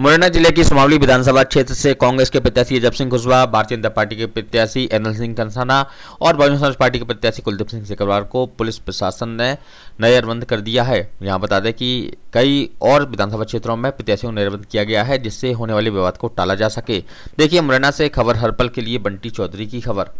मुरैना जिले की सुमावली विधानसभा क्षेत्र से कांग्रेस के प्रत्याशी अजब सिंह कुशवाहा भारतीय जनता पार्टी के प्रत्याशी एनल सिंह कंसाना और बहुजन समाज पार्टी के प्रत्याशी कुलदीप सिंह सिकरवार को पुलिस प्रशासन ने नजरबंद कर दिया है यहां बता दें कि कई और विधानसभा क्षेत्रों में प्रत्याशियों को नजरबंद किया गया है जिससे होने वाले विवाद को टाला जा सके देखिए मुरैना से खबर हर के लिए बंटी चौधरी की खबर